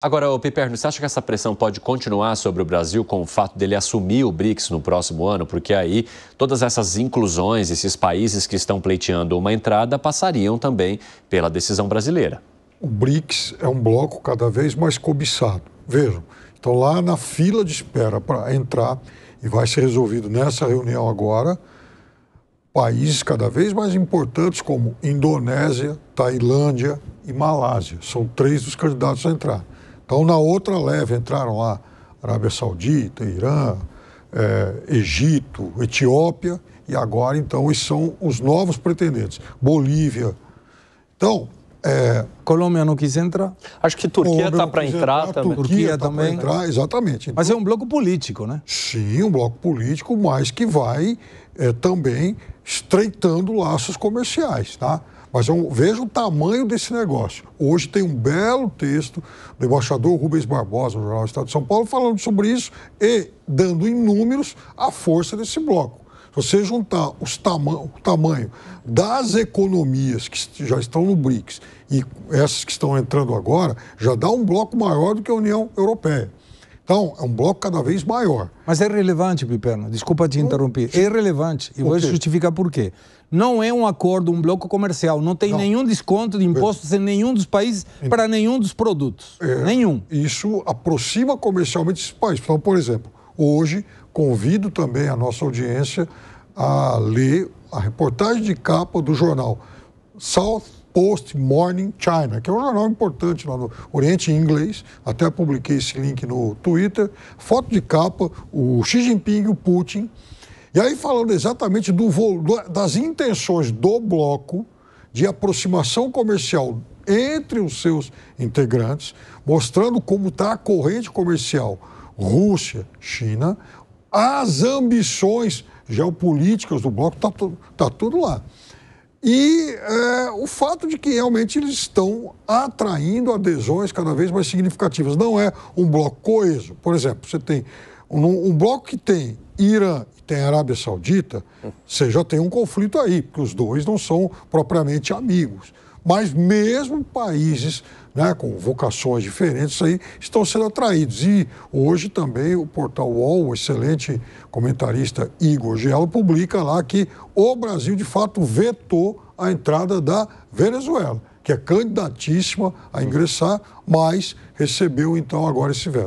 Agora, o Piperno, você acha que essa pressão pode continuar sobre o Brasil com o fato dele assumir o BRICS no próximo ano? Porque aí todas essas inclusões, esses países que estão pleiteando uma entrada, passariam também pela decisão brasileira. O BRICS é um bloco cada vez mais cobiçado. Vejam, estão lá na fila de espera para entrar e vai ser resolvido nessa reunião agora. Países cada vez mais importantes como Indonésia, Tailândia e Malásia são três dos candidatos a entrar. Então, na outra leve entraram lá Arábia Saudita, Irã, é, Egito, Etiópia, e agora, então, são os novos pretendentes. Bolívia. Então. É, Colômbia não quis entrar. Acho que Turquia está para entrar, entrar também. Turquia está para entrar, exatamente. Então, Mas é um bloco político, né? Sim, um bloco político, mas que vai é, também estreitando laços comerciais, tá? Mas eu, veja o tamanho desse negócio. Hoje tem um belo texto do embaixador Rubens Barbosa, no Jornal do Estado de São Paulo, falando sobre isso e dando em números a força desse bloco. Se você juntar tama o tamanho das economias que já estão no BRICS e essas que estão entrando agora, já dá um bloco maior do que a União Europeia. Então, é um bloco cada vez maior. Mas é relevante, Piperno, desculpa te interromper. É relevante, e vou justificar por quê. Não é um acordo, um bloco comercial. Não tem não. nenhum desconto de é. impostos em nenhum dos países é. para nenhum dos produtos. É, nenhum. Isso aproxima comercialmente esses países. Então, por exemplo, hoje convido também a nossa audiência a ler a reportagem de capa do jornal South Post Morning China, que é um jornal importante lá no Oriente em inglês. Até publiquei esse link no Twitter. Foto de capa, o Xi Jinping e o Putin. E aí falando exatamente do, das intenções do bloco de aproximação comercial entre os seus integrantes, mostrando como está a corrente comercial Rússia-China, as ambições geopolíticas do bloco, está tá tudo lá. E é, o fato de que realmente eles estão atraindo adesões cada vez mais significativas. Não é um bloco coeso. Por exemplo, você tem um, um bloco que tem Irã e tem Arábia Saudita, você já tem um conflito aí, porque os dois não são propriamente amigos mas mesmo países né, com vocações diferentes aí estão sendo atraídos. E hoje também o portal UOL, o excelente comentarista Igor Gelo, publica lá que o Brasil de fato vetou a entrada da Venezuela, que é candidatíssima a ingressar, mas recebeu então agora esse veto.